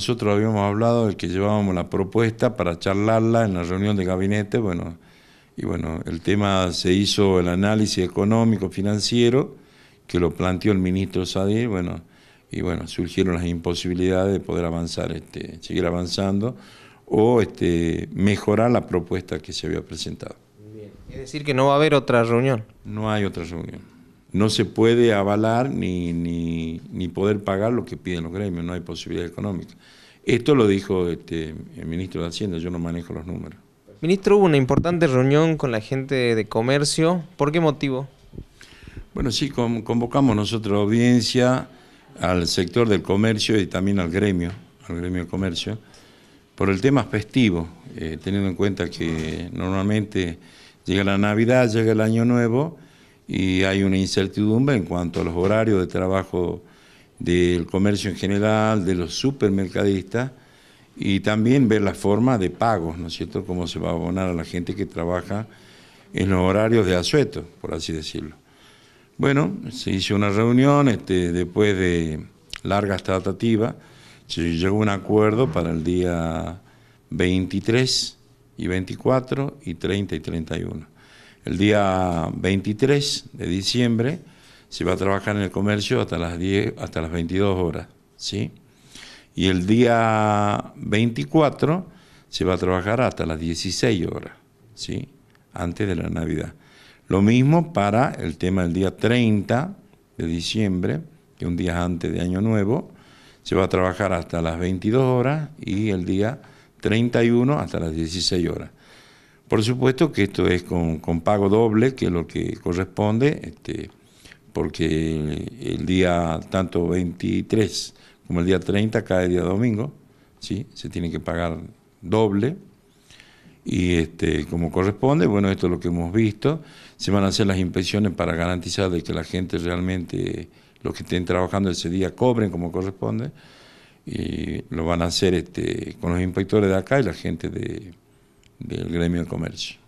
nosotros habíamos hablado, el que llevábamos la propuesta para charlarla en la reunión de gabinete, bueno, y bueno, el tema se hizo el análisis económico, financiero, que lo planteó el ministro Sadir, bueno, y bueno, surgieron las imposibilidades de poder avanzar, este, seguir avanzando o este, mejorar la propuesta que se había presentado. Es decir, que no va a haber otra reunión. No hay otra reunión no se puede avalar ni, ni, poder pagar lo que piden los gremios, no hay posibilidad económica. Esto lo dijo este, el ministro de Hacienda, yo no manejo los números. Ministro, hubo una importante reunión con la gente de comercio, ¿por qué motivo? Bueno, sí, convocamos nosotros audiencia al sector del comercio y también al gremio, al gremio de comercio, por el tema festivo, eh, teniendo en cuenta que normalmente llega la Navidad, llega el Año Nuevo, y hay una incertidumbre en cuanto a los horarios de trabajo del comercio en general, de los supermercadistas, y también ver la forma de pagos, ¿no es cierto?, cómo se va a abonar a la gente que trabaja en los horarios de asueto, por así decirlo. Bueno, se hizo una reunión este, después de largas tratativas, se llegó a un acuerdo para el día 23 y 24 y 30 y 31. El día 23 de diciembre se va a trabajar en el comercio hasta las 10, hasta las 22 horas, ¿sí? Y el día 24 se va a trabajar hasta las 16 horas, ¿sí? Antes de la Navidad. Lo mismo para el tema del día 30 de diciembre, que un día antes de Año Nuevo, se va a trabajar hasta las 22 horas y el día 31 hasta las 16 horas. Por supuesto que esto es con, pago doble, que es lo que corresponde, este, porque el, día tanto 23 como el día 30 cae día domingo, ¿sí? se tiene que pagar doble. Y este, como corresponde, bueno, esto es lo que hemos visto, se van a hacer las inspecciones para garantizar de que la gente realmente, los que estén trabajando ese día, cobren como corresponde y lo van a hacer este, con los inspectores de acá y la gente de, del gremio de comercio.